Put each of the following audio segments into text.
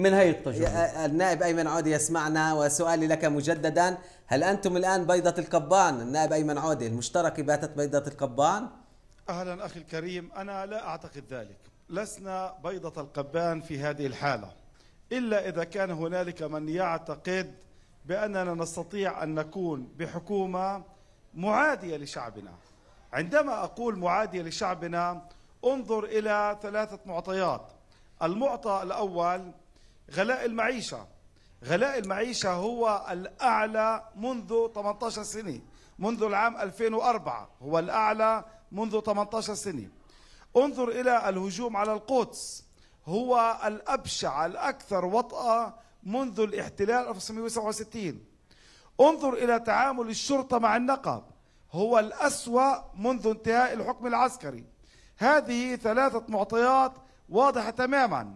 من هي التجربة آه، النائب أيمن عودي يسمعنا وسؤالي لك مجددا هل أنتم الآن بيضة القبان النائب أيمن عودي المشترك باتت بيضة القبان أهلا أخي الكريم أنا لا أعتقد ذلك لسنا بيضة القبان في هذه الحالة إلا إذا كان هنالك من يعتقد بأننا نستطيع أن نكون بحكومة معادية لشعبنا عندما أقول معادية لشعبنا انظر إلى ثلاثة معطيات المعطى الأول غلاء المعيشة غلاء المعيشة هو الأعلى منذ 18 سنة منذ العام 2004 هو الأعلى منذ 18 سنة انظر إلى الهجوم على القدس هو الأبشع الأكثر وطأة منذ الاحتلال 1967 انظر إلى تعامل الشرطة مع النقب هو الأسوأ منذ انتهاء الحكم العسكري هذه ثلاثة معطيات واضحة تماما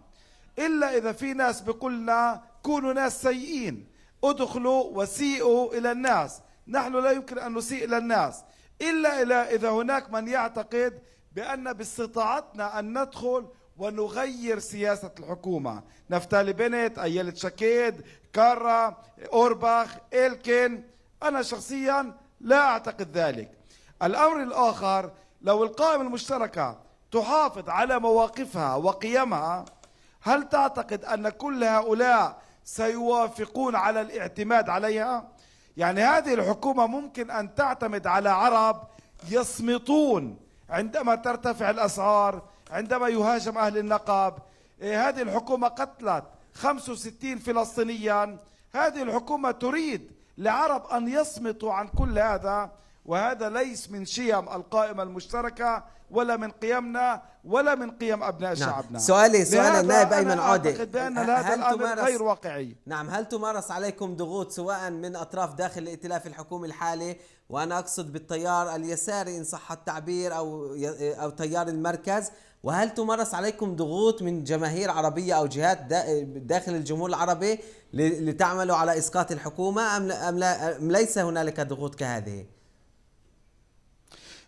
إلا إذا في ناس بقولنا لنا كونوا ناس سيئين ادخلوا وسيئوا إلى الناس نحن لا يمكن أن نسيء إلى الناس إلا إذا هناك من يعتقد بأن باستطاعتنا أن ندخل ونغير سياسة الحكومة نفتالي بنت أيلة شكيد كارا أورباخ إلكن أنا شخصيا لا أعتقد ذلك الأمر الآخر لو القائمة المشتركة تحافظ على مواقفها وقيمها هل تعتقد أن كل هؤلاء سيوافقون على الاعتماد عليها؟ يعني هذه الحكومة ممكن أن تعتمد على عرب يصمتون عندما ترتفع الأسعار عندما يهاجم أهل النقب إيه، هذه الحكومة قتلت 65 فلسطينيا هذه الحكومة تريد لعرب أن يصمتوا عن كل هذا وهذا ليس من شيم القائمة المشتركة ولا من قيمنا ولا من قيم أبناء نعم. شعبنا سؤالي سؤال النائب أيمن عودي بأن هذا الأمر غير واقعي نعم هل تمارس عليكم ضغوط سواء من أطراف داخل الائتلاف الحكومي الحالي وأنا أقصد بالتيار اليساري إن صح التعبير أو أو تيار المركز وهل تمارس عليكم ضغوط من جماهير عربية أو جهات داخل الجمهور العربي لتعملوا على إسقاط الحكومة أم ليس هنالك ضغوط كهذه؟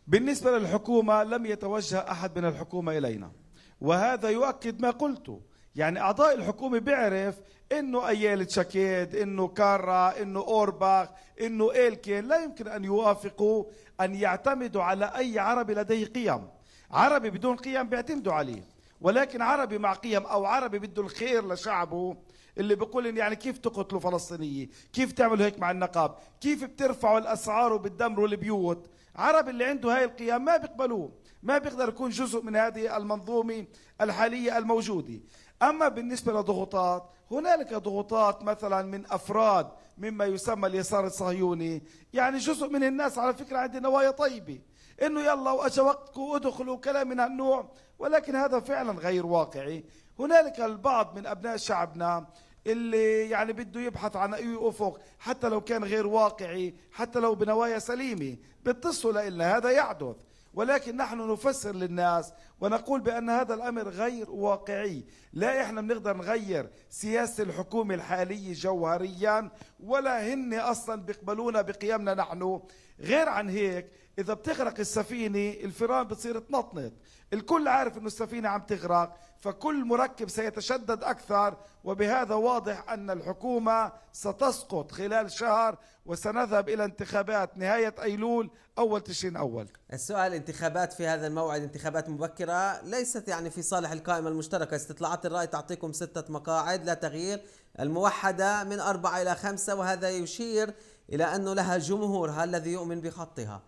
بالنسبة للحكومة لم يتوجه أحد من الحكومة إلينا وهذا يؤكد ما قلته يعني أعضاء الحكومة بيعرف أنه أيالة شكيد أنه كارا أنه أورباخ أنه إلكين لا يمكن أن يوافقوا أن يعتمدوا على أي عربي لديه قيم عربي بدون قيم بيعتمدوا عليه ولكن عربي مع قيم أو عربي بده الخير لشعبه اللي بيقول إن يعني كيف تقتلوا فلسطينية كيف تعملوا هيك مع النقاب كيف بترفعوا الأسعار وبتدمروا البيوت عرب اللي عنده هاي القيم ما بيقبلوه ما بيقدر يكون جزء من هذه المنظومة الحالية الموجودة أما بالنسبة لضغوطات هنالك ضغوطات مثلا من أفراد مما يسمى اليسار الصهيوني يعني جزء من الناس على فكرة عنده نوايا طيبة انه يلا واجا وقتكم ادخلوا كلام من هالنوع ولكن هذا فعلا غير واقعي هنالك البعض من ابناء شعبنا اللي يعني بده يبحث عن أي أفق حتى لو كان غير واقعي حتى لو بنوايا سليمة بتصلوا لنا هذا يحدث ولكن نحن نفسر للناس ونقول بأن هذا الأمر غير واقعي لا إحنا بنقدر نغير سياسة الحكومة الحالية جوهريا ولا هن أصلا بيقبلونا بقيامنا نحن غير عن هيك اذا بتغرق السفينه الفيران بتصير تنطنط الكل عارف انه السفينه عم تغرق فكل مركب سيتشدد اكثر وبهذا واضح ان الحكومه ستسقط خلال شهر وسنذهب الى انتخابات نهايه ايلول اول تشرين اول السؤال انتخابات في هذا الموعد انتخابات مبكره ليست يعني في صالح القائمه المشتركه استطلاعات الراي تعطيكم سته مقاعد لا تغيير الموحده من اربعه الى خمسه وهذا يشير إلى أنه لها جمهورها الذي يؤمن بخطها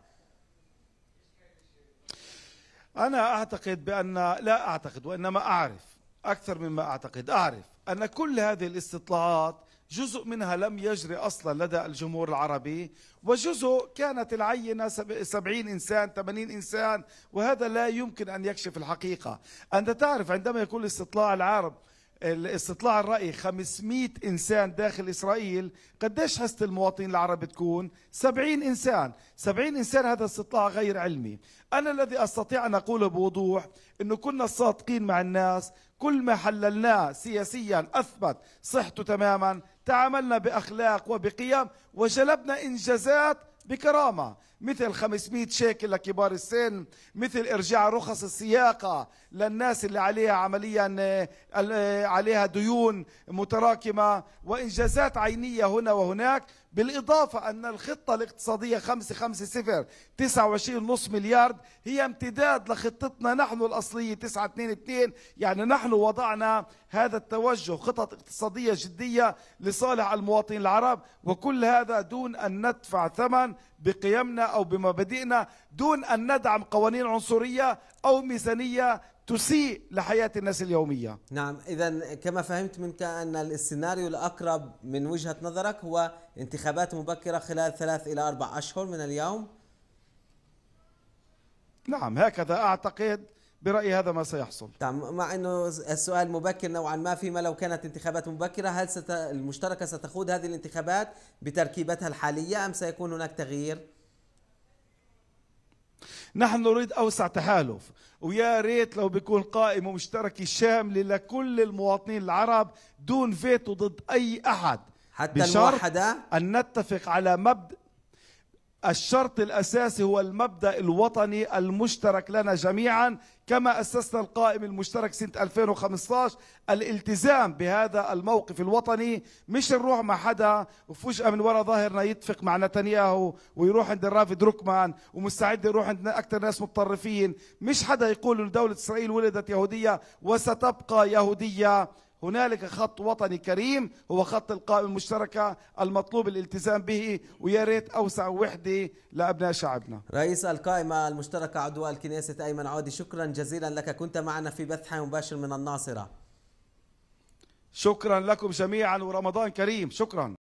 أنا أعتقد بأن لا أعتقد وإنما أعرف أكثر مما أعتقد أعرف أن كل هذه الاستطلاعات جزء منها لم يجري أصلا لدى الجمهور العربي وجزء كانت العينة سبعين إنسان ثمانين إنسان وهذا لا يمكن أن يكشف الحقيقة أنت تعرف عندما يكون الاستطلاع العرب الاستطلاع الرأي 500 إنسان داخل إسرائيل قديش حصة المواطنين العرب تكون 70 إنسان 70 إنسان هذا استطلاع غير علمي أنا الذي أستطيع أن أقوله بوضوح أنه كنا صادقين مع الناس كل ما حللناه سياسيا أثبت صحته تماما تعاملنا بأخلاق وبقيم وجلبنا إنجازات بكرامة مثل 500 شيكل لكبار السن مثل إرجاع رخص السياقة للناس اللي عليها عمليا عليها ديون متراكمة وإنجازات عينية هنا وهناك بالإضافة أن الخطة الاقتصادية 550 29.5 مليار هي امتداد لخطتنا نحن الأصلية 922 يعني نحن وضعنا هذا التوجه خطط اقتصادية جدية لصالح المواطنين العرب وكل هذا دون أن ندفع ثمن بقيمنا أو بمبادئنا دون أن ندعم قوانين عنصرية أو ميزانية تسيء لحياة الناس اليومية نعم إذا كما فهمت منك أن السيناريو الأقرب من وجهة نظرك هو انتخابات مبكرة خلال ثلاث إلى أربع أشهر من اليوم نعم هكذا أعتقد برأيي هذا ما سيحصل نعم مع أنه السؤال مبكر نوعا ما فيما لو كانت انتخابات مبكرة هل ست... المشتركة ستخوض هذه الانتخابات بتركيبتها الحالية أم سيكون هناك تغيير؟ نحن نريد أوسع تحالف ويا ريت لو بيكون قائمة مشتركة شاملة لكل المواطنين العرب دون فيتو ضد أي أحد حتى الموحدة أن نتفق على مبدأ الشرط الأساسي هو المبدأ الوطني المشترك لنا جميعا كما أسسنا القائم المشترك سنة 2015 الالتزام بهذا الموقف الوطني مش نروح مع حدا وفجأة من وراء ظاهرنا يتفق مع نتنياهو ويروح عند الرافد ركمان ومستعد يروح عند أكثر ناس متطرفين مش حدا يقول دولة إسرائيل ولدت يهودية وستبقى يهودية هنالك خط وطني كريم هو خط القائمة المشتركة المطلوب الالتزام به ويا ريت أوسع وحدة لأبناء شعبنا رئيس القائمة المشتركة عضو الكنيسة أيمن عودي شكرا جزيلا لك كنت معنا في بث حي مباشر من الناصرة شكرا لكم جميعا ورمضان كريم شكرا